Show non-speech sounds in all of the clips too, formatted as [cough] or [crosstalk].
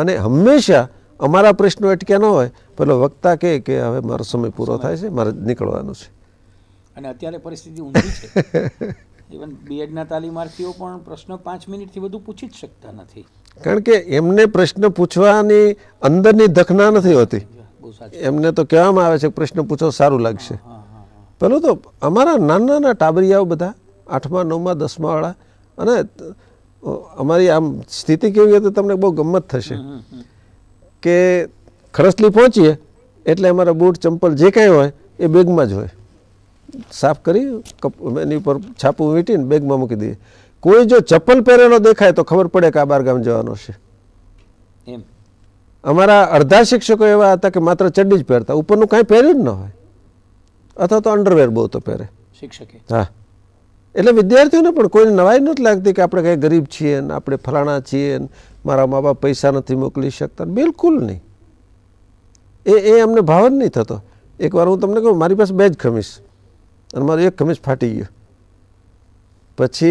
અને હંમેશા અમારા પ્રશ્નો અટક્યા ન હોય પેલો વક્તા કહે કે હવે મારો સમય પૂરો થાય છે મારે નીકળવાનું છે અને અત્યારે પરિસ્થિતિ ઊંધી છે ઇવન [laughs] બીએડના તાલીમાર્થીઓ પણ પ્રશ્ન પાંચ મિનિટથી વધુ પૂછી જ શકતા નથી કારણ કે એમને પ્રશ્ન પૂછવાની અંદરની દખના નથી હોતી એમને તો કહેવામાં આવે છે પ્રશ્ન પૂછો સારું લાગશે પેલું તો અમારા નાના નાના ટાબરિયાઓ બધા આઠમા નવમા દસમા વાળા અને અમારી આમ સ્થિતિ કેવી હતી તમને બહુ ગમત થશે કે ખરસલી પહોંચીએ એટલે અમારા બૂટ ચંપલ જે કાંઈ હોય એ બેગમાં જ હોય સાફ કરી એની ઉપર છાપું વીંટીને બેગમાં મૂકી દઈએ કોઈ જો ચપ્પલ પહેરેલો દેખાય તો ખબર પડે કે આ બારગામ જવાનો છે અમારા અડધા શિક્ષકો એવા હતા કે માત્ર ચડ્ડી જ પહેરતા ઉપરનું કાંઈ પહેર્યું જ ન હોય અથવા તો અંડરવેર બહુ તો પહેરે શિક્ષકે હા એટલે વિદ્યાર્થીઓને પણ કોઈને નવાઈ નથી લાગતી કે આપણે કંઈ ગરીબ છીએ ને આપણે ફલાણા છીએ ને મારા મા બાપ પૈસા નથી મોકલી શકતા બિલકુલ નહીં એ એ અમને ભાવ જ નહીં થતો એકવાર હું તમને કહું મારી પાસે બે જ ખમીસ અને મારું એક ખમીસ ફાટી ગયો પછી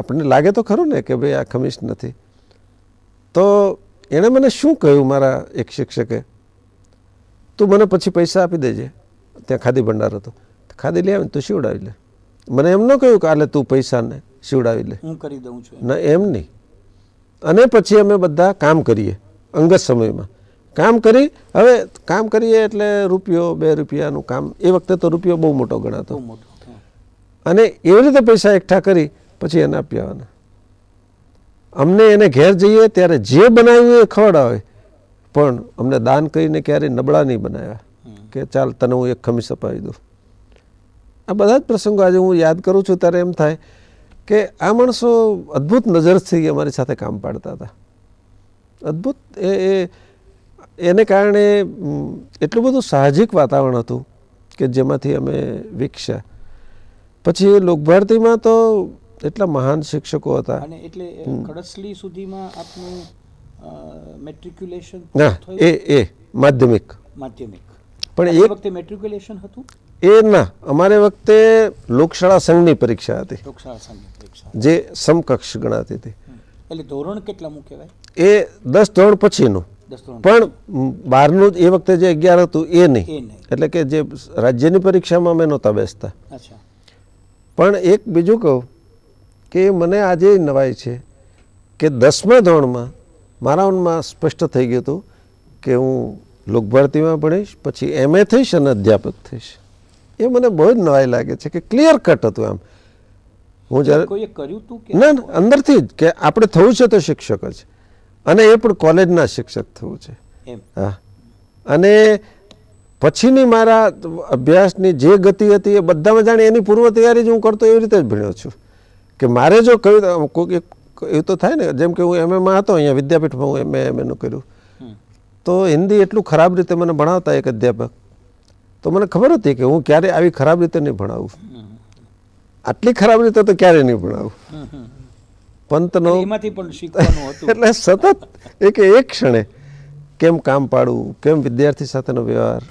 આપણને લાગે તો ખરું ને કે ભાઈ આ ખમીસ નથી તો એણે મને શું કહ્યું મારા એક શિક્ષકે તું મને પછી પૈસા આપી દેજે ત્યાં ખાદી ભંડાર હતો ખાદી લઈ આવીને તું શીવડાવી લે મને એમ ન કહ્યું કે આલે તું પૈસાને શિવડાવી લે હું કરી દઉં છું ના એમ નહીં અને પછી અમે બધા કામ કરીએ અંગત સમયમાં કામ કરી હવે કામ કરીએ એટલે રૂપિયો બે રૂપિયાનું કામ એ વખતે તો રૂપિયો બહુ મોટો ગણાતો અને એવી રીતે પૈસા એકઠા કરી પછી એને આપી આવવાના અમને એને ઘેર જઈએ ત્યારે જે બનાવ્યું એ ખવડાવે પણ અમને દાન કરીને ક્યારેય નબળા નહીં બનાવ્યા કે ચાલ તને હું એક ખમીસ અપાવી દઉં આ બધા જ પ્રસંગો આજે હું યાદ કરું છું ત્યારે એમ થાય કે આ માણસો અદ્ભુત નજરથી અમારી સાથે કામ પાડતા હતા અદ્ભુત એ એને કારણે એટલું બધું સાહજિક વાતાવરણ હતું કે જેમાંથી અમે વિકસ્યા પછી લોકભારતીમાં તો એટલા મહાન શિક્ષકો હતા અને એટલે ખડસલી સુધીમાં આપનું મેટ્રિક્યુલેશન ના એ એ માધ્યમિક માધ્યમિક પણ એ વખતે મેટ્રિક્યુલેશન હતું એ ના અમારે વખતે લોકશાળા સંઘની પરીક્ષા હતી જે સમકક્ષ ગણાતી હતી એ દસ ધોરણ પછીનું પણ બારનું જ એ વખતે જે અગિયાર હતું એ નહીં એટલે કે જે રાજ્યની પરીક્ષામાં અમે નહોતા બેસતા પણ એક બીજું કહું કે મને આજે નવાઈ છે કે દસમા ધોરણમાં મારા મનમાં સ્પષ્ટ થઈ ગયું હતું કે હું લોકભારતીમાં ભણીશ પછી એમએ થઈશ અને અધ્યાપક થઈશ એ મને બહુ જ નવાઈ લાગે છે કે ક્લિયર કટ હતું એમ હું જ્યારે ના ના અંદરથી જ કે આપણે થવું છે તો શિક્ષક જ અને એ પણ કોલેજના શિક્ષક થવું છે હા અને પછીની મારા અભ્યાસની જે ગતિ હતી એ બધામાં જાણે એની પૂર્વ તૈયારી જ હું કરતો એવી રીતે જ ભણ્યો છું કે મારે જો કવિતા કોઈ એ તો થાય ને જેમ કે હું એમ એમાં હતો અહીંયા વિદ્યાપીઠમાં હું એમ એમ એનું કર્યું તો હિન્દી એટલું ખરાબ રીતે મને ભણાવતા એક અધ્યાપક તો મને ખબર હતી કે હું ક્યારે આવી ખરાબ રીતે નહીં ભણાવું આટલી ખરાબ રીતે તો ક્યારે નહીં ભણાવું પંતનો એટલે સતત એક એક ક્ષણે કેમ કામ પાડવું કેમ વિદ્યાર્થી સાથેનો વ્યવહાર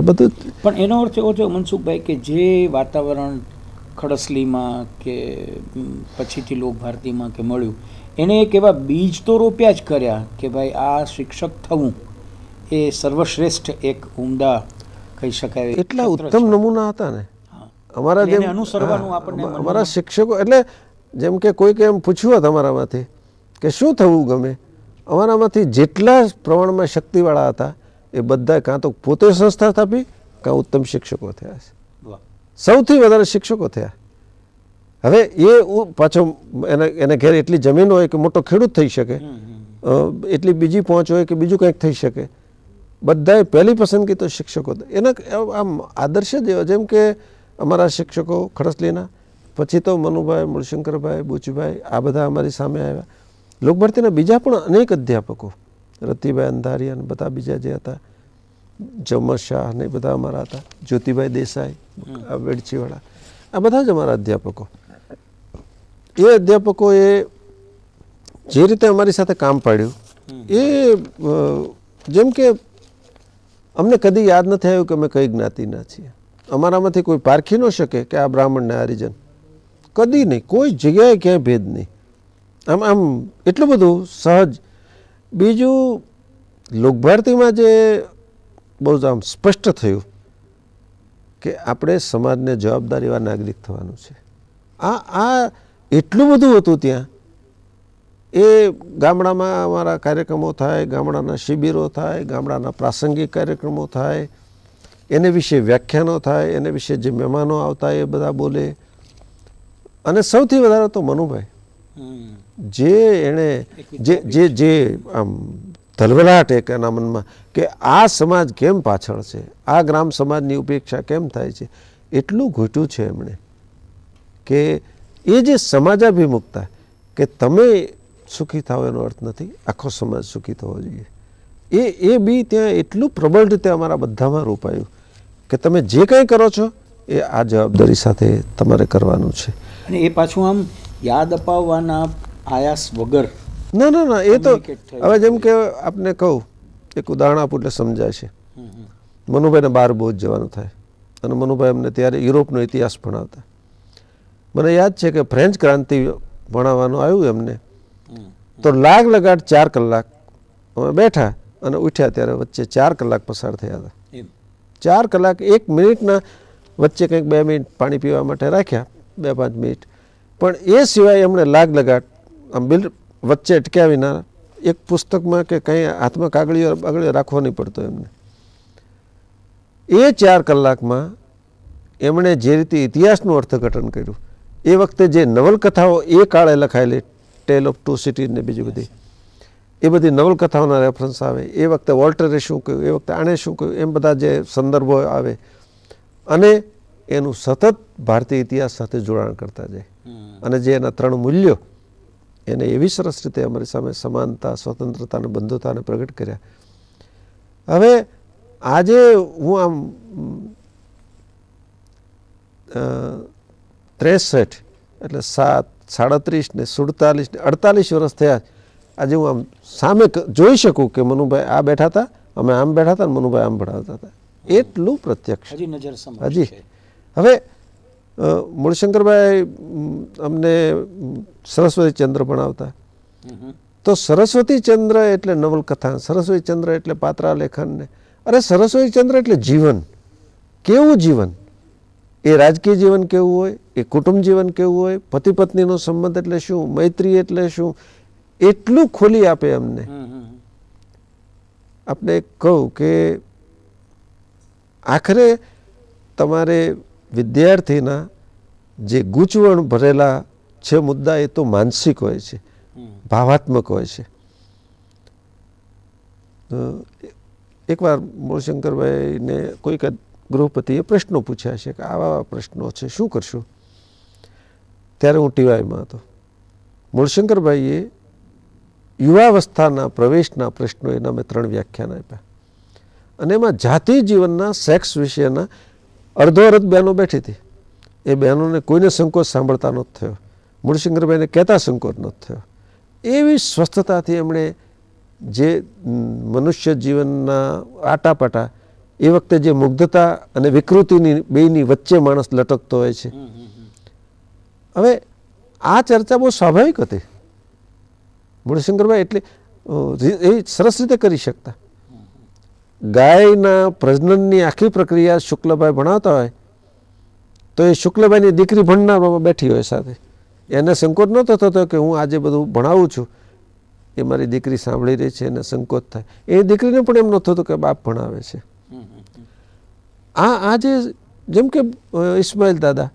આ બધું પણ એનો અર્થ એવો છે મનસુખભાઈ કે જે વાતાવરણ ખડસલીમાં કે પછીથી લોક ભારતીમાં કે મળ્યું એણે એક એવા બીજ તો રોપ્યા જ કર્યા કે ભાઈ આ શિક્ષક થવું એ સર્વશ્રેષ્ઠ એક ઉમદા કહી શકાય એટલા ઉત્તમ નમૂના હતા ને અમારા જેમ અનુસરવાનું આપણને અમારા શિક્ષકો એટલે જેમ કે કોઈક એમ પૂછ્યું હોય અમારામાંથી કે શું થવું ગમે અમારામાંથી જેટલા પ્રમાણમાં શક્તિવાળા હતા એ બધા કાં તો પોતે સંસ્થા સ્થાપી કાં ઉત્તમ શિક્ષકો થયા છે સૌથી વધારે શિક્ષકો થયા હવે એ પાછો એને એને ઘેર એટલી જમીન હોય કે મોટો ખેડૂત થઈ શકે એટલી બીજી પહોંચ હોય કે બીજું કંઈક થઈ શકે બધાએ પહેલી પસંદગી તો શિક્ષકો એના આમ આદર્શ જ એવા જેમ કે અમારા શિક્ષકો ખડસલીના પછી તો મનુભાઈ મૂળશંકરભાઈ બુચભાઈ આ બધા અમારી સામે આવ્યા લોકભારતીના બીજા પણ અનેક અધ્યાપકો રતિભાઈ અંધારી અને બધા બીજા જે હતા જમર શાહ ને બધા અમારા હતા જ્યોતિભાઈ દેસાઈ આ વેડચીવાળા આ બધા જ અમારા અધ્યાપકો એ અધ્યાપકોએ જે રીતે અમારી સાથે કામ પાડ્યું એ જેમ કે અમને કદી યાદ નથી આવ્યું કે અમે કઈ જ્ઞાતિના છીએ અમારામાંથી કોઈ પારખી ન શકે કે આ બ્રાહ્મણને હરિજન કદી નહીં કોઈ જગ્યાએ ક્યાંય ભેદ નહીં આમ આમ એટલું બધું સહજ બીજું લોકભારતીમાં જે બહુ જ આમ સ્પષ્ટ થયું કે આપણે સમાજને જવાબદારીવા નાગરિક થવાનું છે આ આ એટલું બધું હતું ત્યાં એ ગામડામાં અમારા કાર્યક્રમો થાય ગામડાના શિબિરો થાય ગામડાના પ્રાસંગિક કાર્યક્રમો થાય એને વિશે વ્યાખ્યાનો થાય એને વિશે જે મહેમાનો આવતા એ બધા બોલે અને સૌથી વધારે તો મનુભાઈ જે એણે જે જે જે આમ ધલવલાટ એક એના મનમાં કે આ સમાજ કેમ પાછળ છે આ ગ્રામ સમાજની ઉપેક્ષા કેમ થાય છે એટલું ઘૂંટ્યું છે એમણે કે એ જે સમાજાભિમુખતા કે તમે સુખી થાવ એનો અર્થ નથી આખો સમાજ સુખી થવો જોઈએ એ એ બી ત્યાં એટલું પ્રબળ રીતે અમારા બધામાં રોપાયું કે તમે જે કંઈ કરો છો એ આ જવાબદારી સાથે તમારે કરવાનું છે અને એ પાછું આમ યાદ અપાવવાના આયાસ વગર ના ના ના એ તો હવે જેમ કે આપને કહું એક ઉદાહરણ આપું એટલે સમજાય છે મનુભાઈને બહાર બહુ જ જવાનું થાય અને મનુભાઈ અમને ત્યારે યુરોપનો ઇતિહાસ ભણાવતા મને યાદ છે કે ફ્રેન્ચ ક્રાંતિ ભણાવવાનું આવ્યું એમને તો લાગ લગાડ ચાર કલાક અમે બેઠા અને ઉઠ્યા ત્યારે વચ્ચે ચાર કલાક પસાર થયા હતા ચાર કલાક એક મિનિટના વચ્ચે કંઈક બે મિનિટ પાણી પીવા માટે રાખ્યા બે પાંચ મિનિટ પણ એ સિવાય એમણે લાગ લગાડ આમ બિલ વચ્ચે અટક્યા વિના એક પુસ્તકમાં કે કંઈ હાથમાં કાગળીઓ આગળીઓ રાખવો નહીં પડતો એમને એ ચાર કલાકમાં એમણે જે રીતે ઇતિહાસનું અર્થઘટન કર્યું એ વખતે જે નવલકથાઓ એ કાળે લખાયેલી ટેલ ઓફ ટુ સિટીઝ ને બીજી બધી એ બધી નવલકથાઓના રેફરન્સ આવે એ વખતે વોલ્ટરે શું કહ્યું એ વખતે આણે શું કહ્યું એમ બધા જે સંદર્ભો આવે અને એનું સતત ભારતીય ઇતિહાસ સાથે જોડાણ કરતા જાય અને જે એના ત્રણ મૂલ્યો એને એવી સરસ રીતે અમારી સામે સમાનતા સ્વતંત્રતા અને બંધુતાને પ્રગટ કર્યા હવે આજે હું આમ ત્રેસઠ એટલે સાત સાડત્રીસ ને સુડતાલીસ ને અડતાલીસ વર્ષ થયા આજે હું આમ સામે જોઈ શકું કે મનુભાઈ આ બેઠા હતા અમે આમ બેઠા હતા ને મનુભાઈ આમ ભણાવતા હતા એટલું પ્રત્યક્ષ હજી હવે મૂળશંકરભાઈ અમને સરસ્વતી ચંદ્ર ભણાવતા તો સરસ્વતી ચંદ્ર એટલે નવલકથા સરસ્વતી ચંદ્ર એટલે પાત્રાલેખન ને અરે સરસ્વતી ચંદ્ર એટલે જીવન કેવું જીવન એ રાજકીય જીવન કેવું હોય એ કુટુંબ જીવન કેવું હોય પતિ પત્નીનો સંબંધ એટલે શું મૈત્રી એટલે શું એટલું ખોલી આપે અમને આપણે કહું કે આખરે તમારે વિદ્યાર્થીના જે ગૂંચવણ ભરેલા છે મુદ્દા એ તો માનસિક હોય છે ભાવાત્મક હોય છે એકવાર મૂળશંકરભાઈને કોઈક グループ એ તે પ્રશ્નો પૂછ્યા છે કે આવા પ્રશ્નો છે શું કરશું ત્યારે હું ટીવાય માં હતો મૂળશંકરભાઈ એ યુવાવસ્થાના પ્રવેશના પ્રશ્નો એના મે ત્રણ વ્યાખ્યાન આપ્યા અને એમાં જાતી જીવનના સેક્સ વિશેના અર્ધવરધ બેનો બેઠી હતી એ બેનોને કોઈને સંકોચ સાંભળતાનો થયો મૂળશંકરભાઈને કહેતા સંકોચ ન થયો એવી સ્વસ્થતા થી એમણે જે મનુષ્ય જીવનના આટાપાટા એ વખતે જે મુગ્ધતા અને વિકૃતિની બેની વચ્ચે માણસ લટકતો હોય છે હવે આ ચર્ચા બહુ સ્વાભાવિક હતી મૂળશંકરભાઈ એટલે એ સરસ રીતે કરી શકતા ગાયના પ્રજનનની આખી પ્રક્રિયા શુક્લભાઈ ભણાવતા હોય તો એ શુક્લભાઈની દીકરી ભણનારમાં બેઠી હોય સાથે એને સંકોચ નહોતો થતો કે હું આજે બધું ભણાવું છું એ મારી દીકરી સાંભળી રહી છે એને સંકોચ થાય એ દીકરીને પણ એમ નહોતો થતો કે બાપ ભણાવે છે આ આજે જેમ કે ઇસ્માઇલ दादा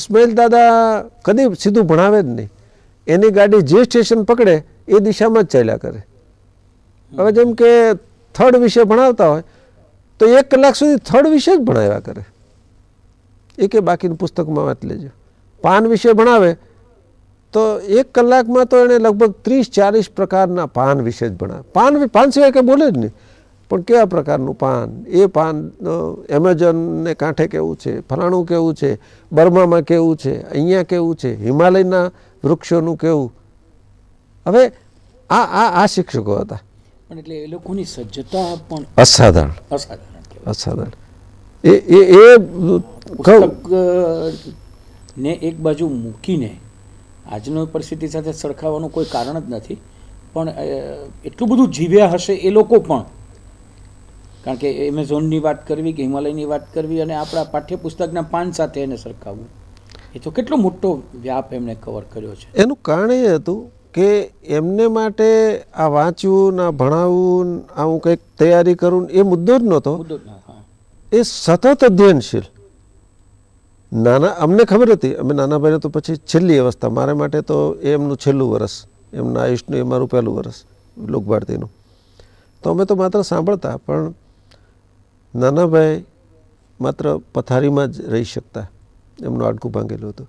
ઇસ્માઇલ दादा કદી સીધું ભણાવે જ નહીં એની ગાડી જે સ્ટેશન પકડે એ દિશામાં જ ચાલ્યા કરે હવે જેમ કે થર્ડ વિષય ભણાવતા હોય તો 1 કલાક સુધી થર્ડ વિષય જ ભણાવ્યા કરે એકે બાકીની પુસ્તકમાં વાત લેજો પાન વિષય ભણાવે તો 1 કલાકમાં તો એને લગભગ 30 40 પ્રકારના પાન વિષય જ ભણાવ પાન પાનસીય કે બોલે જ નહીં પણ કેવા પ્રકારનું પાન એ પાન એમેઝોનને કાંઠે કેવું છે ફલાણું કેવું છે બર્મામાં કેવું છે અહીંયા કેવું છે હિમાલયના વૃક્ષોનું કેવું હવે આ આ આ શિક્ષકો હતા એટલે એ લોકોની સજ્જતા પણ અસાધારણ અસાધારણ અસાધારણ એ એ એ એક બાજુ મૂકીને આજની પરિસ્થિતિ સાથે સરખાવાનું કોઈ કારણ જ નથી પણ એટલું બધું જીવ્યા હશે એ લોકો પણ કારણ કે એમેઝોનની વાત કરવી કે હિમાલયની વાત કરવી અને આપણા પાઠ્યપુસ્તકના પાન સાથે એને સરખાવવું એ તો કેટલો મોટો વ્યાપ એમણે કવર કર્યો છે એનું કારણ એ હતું કે એમને માટે આ વાંચવું ના ભણાવવું આ હું કંઈક તૈયારી કરું એ મુદ્દો જ નહોતો એ સતત અધ્યયનશીલ નાના અમને ખબર હતી અમે નાના ભાઈને તો પછી છેલ્લી અવસ્થા મારા માટે તો એ એમનું છેલ્લું વરસ એમના આયુષનું એ મારું પહેલું વરસ લોકભારતીનું તો અમે તો માત્ર સાંભળતા પણ નાના ભાઈ માત્ર પથારીમાં જ રહી શકતા એમનું આડકું ભાંગેલું હતું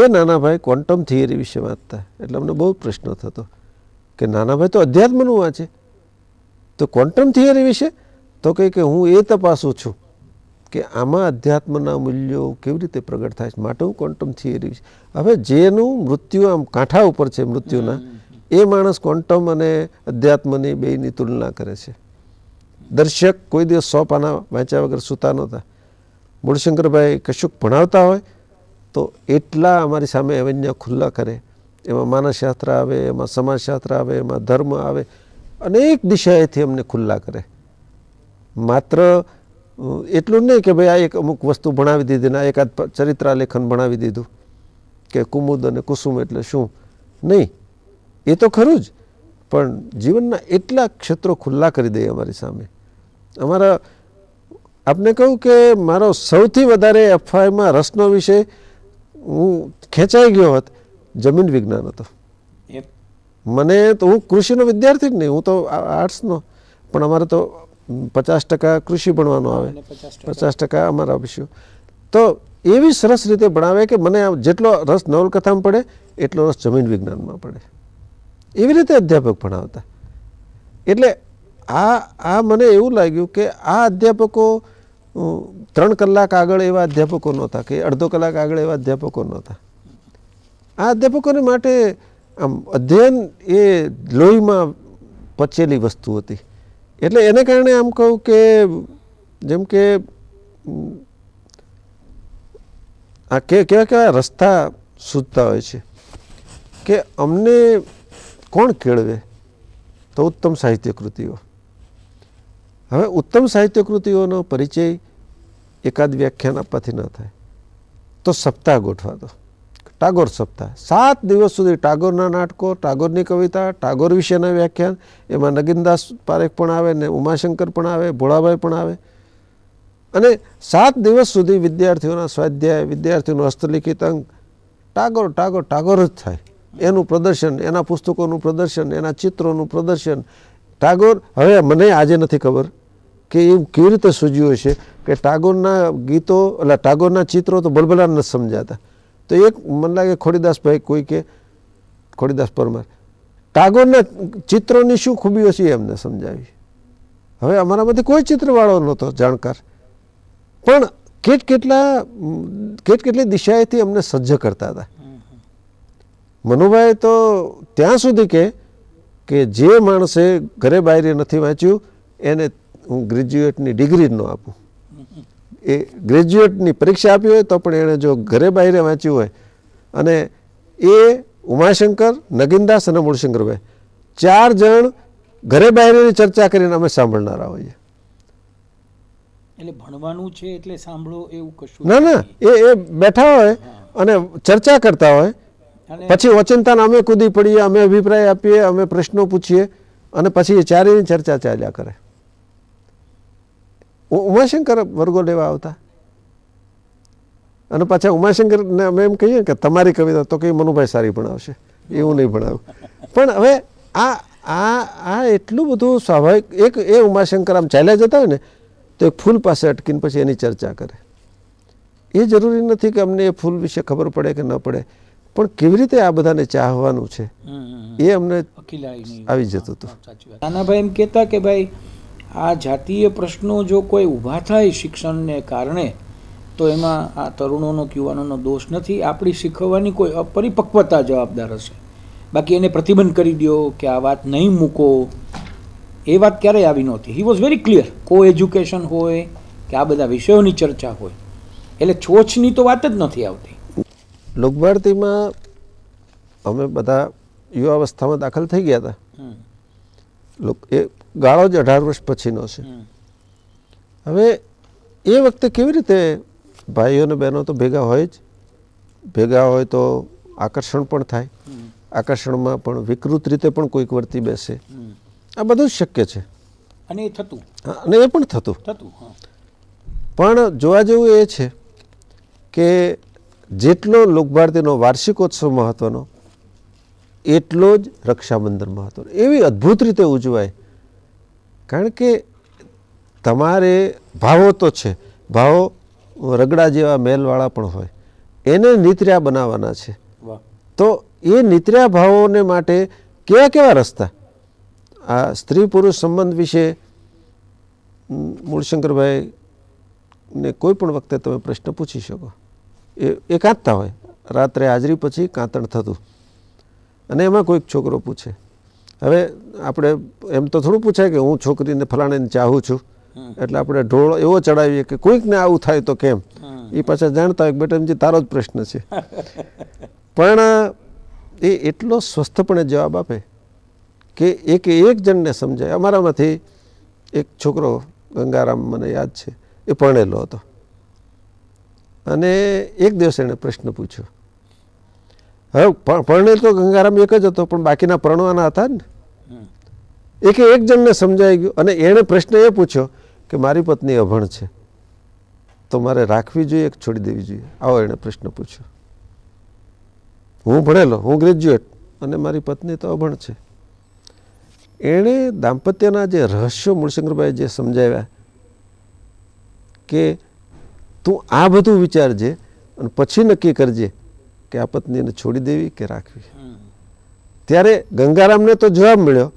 એ નાના ભાઈ ક્વોન્ટમ થિયરી વિશે વાંચતા એટલે અમને બહુ પ્રશ્ન થતો કે નાના ભાઈ તો અધ્યાત્મનું વાંચે તો ક્વોન્ટમ થિયરી વિશે તો કહે કે હું એ તપાસું છું કે આમાં અધ્યાત્મના મૂલ્યો કેવી રીતે પ્રગટ થાય છે માટે હું ક્વોન્ટમ થિયરી વિશે હવે જેનું મૃત્યુ આમ કાંઠા ઉપર છે મૃત્યુના એ માણસ ક્વોન્ટમ અને અધ્યાત્મની બેની તુલના કરે છે દર્શક કોઈ દિવસ સો પાના વાંચ્યા વગર સૂતા નહોતા મૂળશંકરભાઈ કશુંક ભણાવતા હોય તો એટલા અમારી સામે અવન્યા ખુલ્લા કરે એમાં માનસશાસ્ત્ર આવે એમાં સમાજશાસ્ત્ર આવે એમાં ધર્મ આવે અનેક દિશાએથી અમને ખુલ્લા કરે માત્ર એટલું નહીં કે ભાઈ આ એક અમુક વસ્તુ ભણાવી દીધી ને એકાદ ચરિત્રાલેખન ભણાવી દીધું કે કુમુદ અને કુસુમ એટલે શું નહીં એ તો ખરું જ પણ જીવનના એટલા ક્ષેત્રો ખુલ્લા કરી દઈએ અમારી સામે અમારા આપને કહું કે મારો સૌથી વધારે એફઆઈમાં રસનો વિષય હું ખેંચાઈ ગયો હોત જમીન વિજ્ઞાન હતો મને તો હું કૃષિનો વિદ્યાર્થી જ નહીં હું તો આર્ટ્સનો પણ અમારે તો પચાસ ટકા કૃષિ ભણવાનો આવે પચાસ ટકા અમારા વિષયો તો એવી સરસ રીતે ભણાવે કે મને જેટલો રસ નવલકથામાં પડે એટલો રસ જમીન વિજ્ઞાનમાં પડે એવી રીતે અધ્યાપક ભણાવતા એટલે આ આ મને એવું લાગ્યું કે આ અધ્યાપકો ત્રણ કલાક આગળ એવા અધ્યાપકો નહોતા કે અડધો કલાક આગળ એવા અધ્યાપકો નહોતા આ અધ્યાપકોને માટે આમ અધ્યયન એ લોહીમાં પચેલી વસ્તુ હતી એટલે એને કારણે આમ કહું કે જેમ કે આ કેવા કેવા રસ્તા સૂચતા હોય છે કે અમને કોણ કેળવે તો ઉત્તમ સાહિત્ય કૃતિઓ હવે ઉત્તમ સાહિત્ય કૃતિઓનો પરિચય એકાદ વ્યાખ્યાન આપવાથી ન થાય તો સપ્તાહ ગોઠવા દો ટાગોર સપ્તાહ સાત દિવસ સુધી ટાગોરના નાટકો ટાગોરની કવિતા ટાગોર વિશેના વ્યાખ્યાન એમાં નગીનદાસ પારેખ પણ આવે ને ઉમાશંકર પણ આવે ભોળાભાઈ પણ આવે અને સાત દિવસ સુધી વિદ્યાર્થીઓના સ્વાધ્યાય વિદ્યાર્થીઓનું હસ્તલિખિત અંગ ટાગોર ટાગોર ટાગોર જ થાય એનું પ્રદર્શન એના પુસ્તકોનું પ્રદર્શન એના ચિત્રોનું પ્રદર્શન ટાગોર હવે મને આજે નથી ખબર કે એવું કેવી રીતે સૂજ્યું છે કે ટાગોરના ગીતો એટલે ટાગોરના ચિત્રો તો બલબલાને નથી સમજાતા તો એક મને લાગે ખોડીદાસભાઈ કોઈ કે ખોડીદાસ પરમાર ટાગોરના ચિત્રોની શું ખૂબીઓ છે એમને સમજાવી હવે અમારામાંથી કોઈ ચિત્રવાળો નહોતો જાણકાર પણ કેટ કેટલા કેટ કેટલી દિશાએથી અમને સજ્જ કરતા હતા મનુભાઈ તો ત્યાં સુધી કે કે જે માણસે ઘરે બહાર નથી વાંચ્યું એને હું ગ્રેજ્યુએટની ડિગ્રી જ ન આપું એ ગ્રેજ્યુએટની પરીક્ષા આપી હોય તો પણ એણે જો ઘરે બહાર વાંચ્યું હોય અને એ ઉમાશંકર નગીનદાસ અને મૂળશંકરભાઈ ચાર જણ ઘરે બહારની ચર્ચા કરીને અમે સાંભળનારા હોઈએ એટલે ભણવાનું છે એટલે સાંભળો એવું કશું ના ના એ એ બેઠા હોય અને ચર્ચા કરતા હોય પછી વચનતાન અમે કૂદી પડીએ અમે અભિપ્રાય આપીએ અમે પ્રશ્નો પૂછીએ અને પછી એ ચારેની ચર્ચા ચાલ્યા કરે ઉમાશંકર વર્ગો લેવા આવતા અને પાછા ઉમાશંકરને અમે એમ કહીએ કે તમારી કવિતા તો કંઈ મનુભાઈ સારી ભણાવશે એવું નહીં ભણાવ્યું પણ હવે આ આ આ એટલું બધું સ્વાભાવિક એક એ ઉમાશંકર આમ ચાલ્યા જતા હોય ને તો એક ફૂલ પાસે અટકીને પછી એની ચર્ચા કરે એ જરૂરી નથી કે અમને એ ફૂલ વિશે ખબર પડે કે ન પડે પણ કેવી રીતે આ બધાને ચાહવાનું છે એ અમને આવી જતું હતું નાનાભાઈ એમ કહેતા કે ભાઈ આ જાતીય પ્રશ્નો જો કોઈ ઊભા થાય શિક્ષણને કારણે તો એમાં આ તરુણોનો યુવાનોનો દોષ નથી આપણી શીખવવાની કોઈ અપરિપક્વતા જવાબદાર હશે બાકી એને પ્રતિબંધ કરી દો કે આ વાત નહીં મૂકો એ વાત ક્યારેય આવી નહોતી he was very clear coeducation હોય કે આ બધા વિષયોની ચર્ચા હોય એટલે છોછની તો વાત જ નથી આવતી લુગભારતીમાં અમે બધા યુવા અવસ્થામાં દાખલ થઈ ગયા હતા એ ગાળો જ અઢાર વર્ષ પછીનો છે હવે એ વખતે કેવી રીતે ભાઈઓ અને બહેનો તો ભેગા હોય જ ભેગા હોય તો આકર્ષણ પણ થાય આકર્ષણમાં પણ વિકૃત રીતે પણ કોઈક વર્તી બેસે આ બધું જ શક્ય છે અને એ થતું અને એ પણ થતું થતું પણ જોવા જેવું એ છે કે જેટલો લોકભારતીનો વાર્ષિકોત્સવ મહત્વનો એટલો જ રક્ષાબંધન મહત્ત્વનો એવી અદ્ભુત રીતે ઉજવાય કારણ કે તમારે ભાવો તો છે ભાવો રગડા જેવા મેલવાળા પણ હોય એને નિત્ર્યા બનાવવાના છે તો એ નિત્ર્યા ભાવોને માટે કેવા કેવા રસ્તા આ સ્ત્રી પુરુષ સંબંધ વિશે મૂળશંકરભાઈને કોઈ પણ વખતે તમે પ્રશ્ન પૂછી શકો એ એ કાંતતા હોય રાત્રે હાજરી પછી કાંતણ થતું અને એમાં કોઈક છોકરો પૂછે હવે આપણે એમ તો થોડું પૂછાય કે હું છોકરીને ફલાણીને ચાહું છું એટલે આપણે ઢોળ એવો ચડાવીએ કે કોઈકને આવું થાય તો કેમ એ પાછા જાણતા હોય કે બેટા તારો જ પ્રશ્ન છે પણ એ એટલો સ્વસ્થપણે જવાબ આપે કે એક એક જણને સમજાય અમારામાંથી એક છોકરો ગંગારામ મને યાદ છે એ પરણેલો હતો અને એક દિવસ એણે પ્રશ્ન પૂછ્યો હવે પરણેલ તો ગંગારામ એક જ હતો પણ બાકીના પરણવાના હતા ને એક એક જણને સમજાઈ ગયું અને એણે પ્રશ્ન એ પૂછ્યો કે મારી પત્ની અભણ છે તો મારે રાખવી જોઈએ કે છોડી દેવી જોઈએ આવો એણે પ્રશ્ન પૂછ્યો હું ભણેલો હું ગ્રેજ્યુએટ અને મારી પત્ની તો અભણ છે એણે દાંપત્યના જે રહસ્યો મૂળશંકરભાઈ જે સમજાવ્યા કે તું આ બધું વિચારજે અને પછી નક્કી કરજે કે આ પત્નીને છોડી દેવી કે રાખવી ત્યારે ગંગારામને તો જવાબ મળ્યો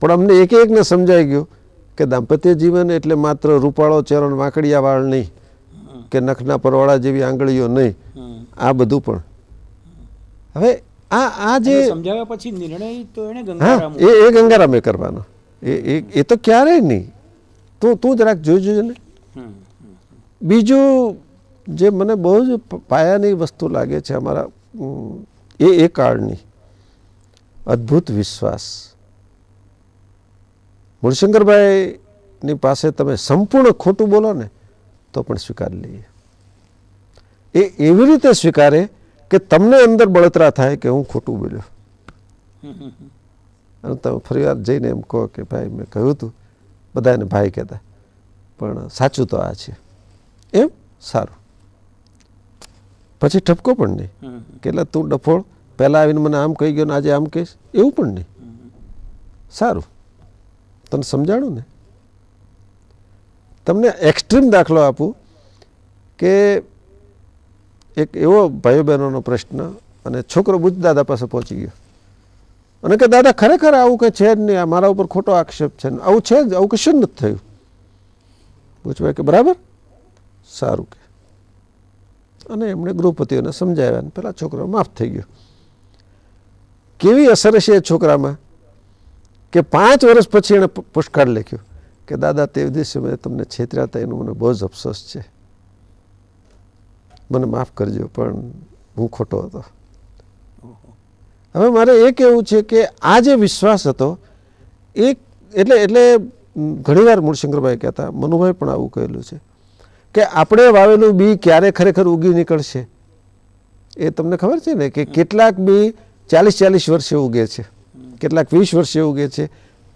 પણ અમને એક એકને સમજાઈ ગયું કે દાંપત્ય જીવન એટલે માત્ર રૂપાળો ચરણ વાંકડિયા વાળ નહીં કે નખના પરવાળા જેવી આંગળીઓ નહીં આ બધું પણ હવે આ આ જે સમજાવ્યા પછી નિર્ણય તો એ ગંગારામે કરવાનો એ એ તો ક્યારેય નહીં તું તું જરાક જોઈ જોજે ને બીજું જે મને બહુ જ પાયાની વસ્તુ લાગે છે અમારા એ એ કાળની અદ્ભુત વિશ્વાસ મૂળશંકરભાઈની પાસે તમે સંપૂર્ણ ખોટું બોલો ને તો પણ સ્વીકાર લઈએ એ એવી રીતે સ્વીકારે કે તમને અંદર બળતરા થાય કે હું ખોટું બોલ્યો અને તમે ફરીવાર જઈને એમ કહો કે ભાઈ મેં કહ્યું હતું બધા એને ભાઈ કહેતા પણ સાચું તો આ છે એમ સારું પછી ઠપકો પણ નહીં કેટલા તું ડફોળ પહેલાં આવીને મને આમ કહી ગયો ને આજે આમ કહીશ એવું પણ નહીં સારું તને સમજાણું ને તમને એક્સ્ટ્રીમ દાખલો આપું કે એક એવો ભાઈઓ બહેનોનો પ્રશ્ન અને છોકરો બુજ દાદા પાસે પહોંચી ગયો અને કે દાદા ખરેખર આવું કંઈ છે જ નહીં મારા ઉપર ખોટો આક્ષેપ છે આવું છે જ આવું કશું જ નથી થયું પૂછવાય કે બરાબર સારું કે અને એમણે ગૃહપતિઓને સમજાવ્યા અને પેલા છોકરો માફ થઈ ગયો કેવી અસર હશે એ છોકરામાં કે પાંચ વર્ષ પછી એણે પુષ્કાળ લખ્યો કે દાદા તે દિવસે મેં તમને છેતર્યા હતા એનો મને બહુ જ અફસોસ છે મને માફ કરજો પણ હું ખોટો હતો હવે મારે એ કહેવું છે કે આ જે વિશ્વાસ હતો એ એટલે એટલે ઘણીવાર મૂળશંકરભાઈ કહેતા મનુભાઈ પણ આવું કહેલું છે કે આપણે વાવેલું બી ક્યારે ખરેખર ઉગી નીકળશે એ તમને ખબર છે ને કે કેટલાક બી ચાલીસ ચાલીસ વર્ષે ઉગે છે કેટલાક વીસ વર્ષે ઉગે છે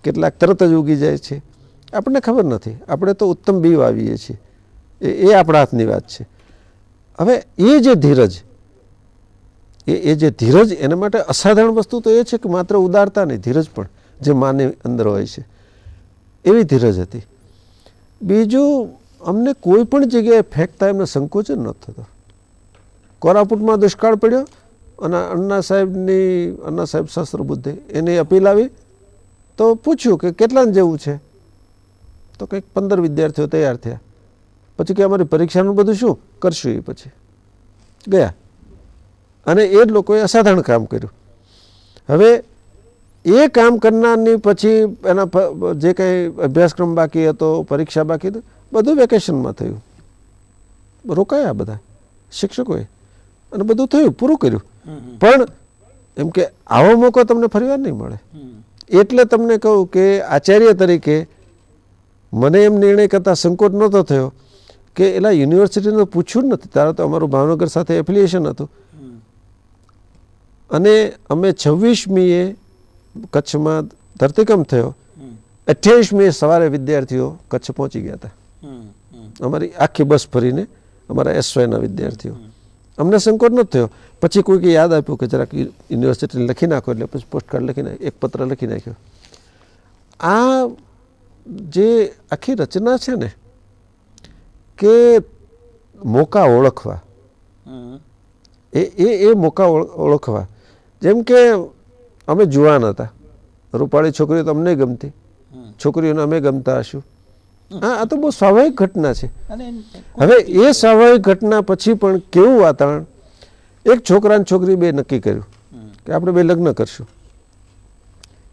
કેટલાક તરત જ ઉગી જાય છે આપણને ખબર નથી આપણે તો ઉત્તમ બી વાવીએ છીએ એ આપણા હાથની વાત છે હવે એ જે ધીરજ એ એ જે ધીરજ એના માટે અસાધારણ વસ્તુ તો એ છે કે માત્ર ઉદારતા નહીં ધીરજ પણ જે માની અંદર હોય છે એવી ધીરજ હતી બીજું અમને કોઈ પણ જગ્યાએ ફેંકતા એમને સંકોચન ન થતા કોરાપુટમાં દુષ્કાળ પડ્યો અને અન્ના સાહેબની અન્ના સાહેબ શસ્ત્ર બુદ્ધિ એની અપીલ આવી તો પૂછ્યું કે કેટલાને જેવું છે તો કંઈક પંદર વિદ્યાર્થીઓ તૈયાર થયા પછી કે અમારી પરીક્ષાનું બધું શું કરશું એ પછી ગયા અને એ જ લોકોએ અસાધારણ કામ કર્યું હવે એ કામ કરનારની પછી એના જે કંઈ અભ્યાસક્રમ બાકી હતો પરીક્ષા બાકી હતી બધું વેકેશનમાં થયું રોકાયા બધા શિક્ષકોએ અને બધું થયું પૂરું કર્યું પણ એમ કે આવો મોકો તમને ફરીવાર નહીં મળે એટલે તમને કહું કે આચાર્ય તરીકે મને એમ નિર્ણય કરતા સંકોચ નહોતો થયો કે એલા યુનિવર્સિટીને પૂછ્યું નથી તારે તો અમારું ભાવનગર સાથે એફિલિએશન હતું અને અમે છવ્વીસમીએ કચ્છમાં ધરતીકંપ થયો અઠ્યાવીસમીએ સવારે વિદ્યાર્થીઓ કચ્છ પહોંચી ગયા હતા અમારી આખી બસ ફરીને અમારા એસવાયના વિદ્યાર્થીઓ અમને સંકોટ નથી થયો પછી કોઈકે યાદ આપ્યું કે જરાક યુનિવર્સિટીને લખી નાખો એટલે પછી પોસ્ટકાર્ડ લખી નાખ્યો એક પત્ર લખી નાખ્યો આ જે આખી રચના છે ને કે મોકા ઓળખવા એ એ એ મોકા ઓળખવા જેમ કે અમે જુવાન હતા રૂપાળી છોકરીઓ તો અમને ગમતી છોકરીઓને અમે ગમતા હશું આ તો બહુ સ્વાભાવિક ઘટના છે હવે એ સ્વાભાવિક ઘટના પછી પણ કેવું વાતાવરણ એક છોકરા છોકરી બે નક્કી કર્યું કે આપણે બે લગ્ન કરશું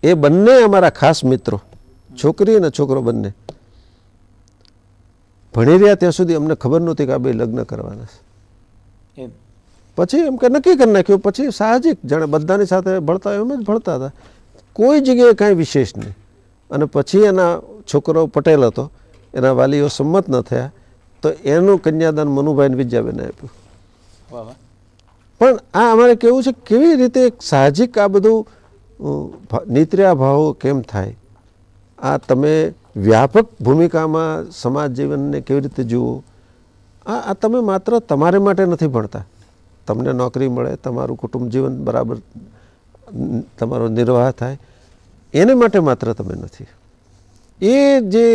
એ બંને અમારા ખાસ મિત્રો છોકરી અને છોકરો બંને ભણી રહ્યા ત્યાં સુધી અમને ખબર નહોતી કે આ બે લગ્ન કરવાના છે પછી એમ કે નક્કી કરી નાખ્યું પછી સાહજિક જાણે બધાની સાથે ભણતા એમ જ ભણતા હતા કોઈ જગ્યાએ કાંઈ વિશેષ નહીં અને પછી એના છોકરો પટેલ હતો એના વાલીઓ સંમત ન થયા તો એનું કન્યાદાન મનુભાઈને વિદ્યાબેને આપ્યું પણ આ અમારે કેવું છે કેવી રીતે સાહજિક આ બધું નીતર્યા ભાવો કેમ થાય આ તમે વ્યાપક ભૂમિકામાં સમાજ જીવનને કેવી રીતે જુઓ આ આ તમે માત્ર તમારે માટે નથી ભણતા તમને નોકરી મળે તમારું કુટુંબ જીવન બરાબર તમારો નિર્વાહ થાય એને માટે માત્ર તમે નથી એ જે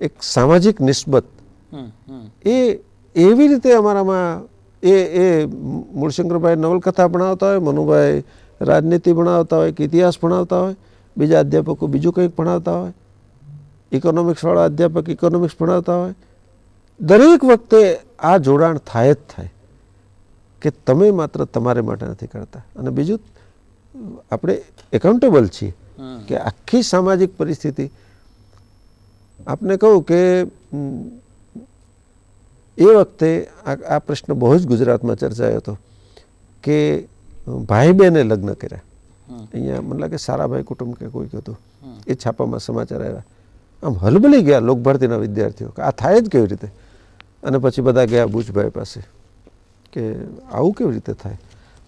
एक सामाजिक निष्बत हम्म ए एवी रीते हमारा मां ए ए मूलशंकर भाई नवल कथा बणावता हो मनु भाई राजनीति बणावता हो इतिहास बणावता हो બીજા अध्यापकો બીજુ કઈક ભણાવતા હોય ઇકોનોમિક્સ વાળો अध्यापक ઇકોનોમિક્સ ભણાવતા હોય દરેક વખતે આ જોડાણ થાય જ થાય કે તમે માત્ર તમારા માટે નથી કરતા અને બીજુ આપણે એકાઉન્ટેબલ છીએ કે આખી સામાજિક પરિસ્થિતિ આપને કહું કે એ વખતે આ પ્રશ્ન બહુ જ ગુજરાતમાં ચર્ચાયો હતો કે ભાઈ બહેને લગ્ન કર્યા અહીંયા મને લાગે સારાભાઈ કુટુંબ કે કોઈક હતું એ છાપામાં સમાચાર આવ્યા આમ હલબલી ગયા લોકભારતીના વિદ્યાર્થીઓ આ થાય જ કેવી રીતે અને પછી બધા ગયા ભુજભાઈ પાસે કે આવું કેવી રીતે થાય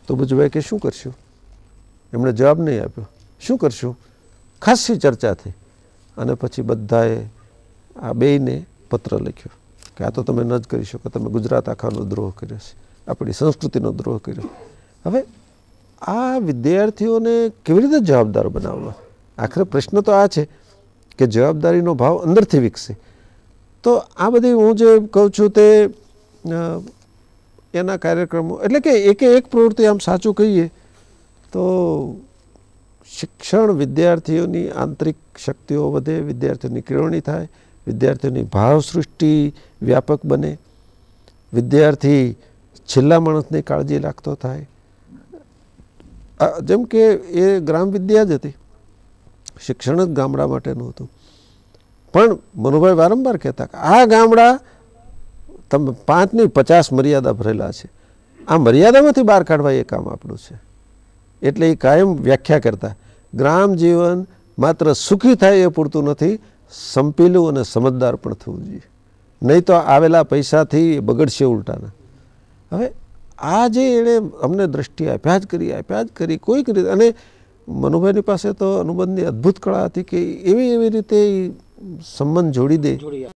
તો બુજભાઈ કે શું કરશું એમણે જવાબ નહીં આપ્યો શું કરશું ખાસ્સી ચર્ચા થઈ અને પછી બધાએ આ બેયને પત્ર લખ્યો કે આ તો તમે ન જ કરી શકો તમે ગુજરાત આખાનો દ્રોહ કર્યો છે આપણી સંસ્કૃતિનો દ્રોહ કર્યો હવે આ વિદ્યાર્થીઓને કેવી રીતે જવાબદાર બનાવવા આખરે પ્રશ્ન તો આ છે કે જવાબદારીનો ભાવ અંદરથી વિકસે તો આ બધી હું જે કહું છું તે એના કાર્યક્રમો એટલે કે એકે એક પ્રવૃત્તિ આમ સાચું કહીએ તો શિક્ષણ વિદ્યાર્થીઓની આંતરિક શક્તિઓ વધે વિદ્યાર્થીઓની કેળવણી થાય વિદ્યાર્થીઓની ભાવસૃષ્ટિ વ્યાપક બને વિદ્યાર્થી છેલ્લા માણસની કાળજી રાખતો થાય જેમ કે એ ગ્રામ વિદ્યા જ હતી શિક્ષણ જ ગામડા માટેનું હતું પણ મનુભાઈ વારંવાર કહેતા કે આ ગામડા તમે પાંચની પચાસ મર્યાદા ભરેલા છે આ મર્યાદામાંથી બહાર કાઢવા એ કામ આપણું છે એટલે એ કાયમ વ્યાખ્યા કરતા ગ્રામ જીવન માત્ર સુખી થાય એ પૂરતું નથી સંપેલું અને સમજદાર પણ થવું જોઈએ નહીં તો આવેલા પૈસાથી બગડશે ઉલટાના હવે આ જે એણે અમને દ્રષ્ટિ આપ્યા જ કરી આપ્યા જ કરી કોઈક રીતે અને મનુભાઈની પાસે તો અનુબંધની અદ્ભુત કળા હતી કે એવી એવી રીતે સંબંધ જોડી દે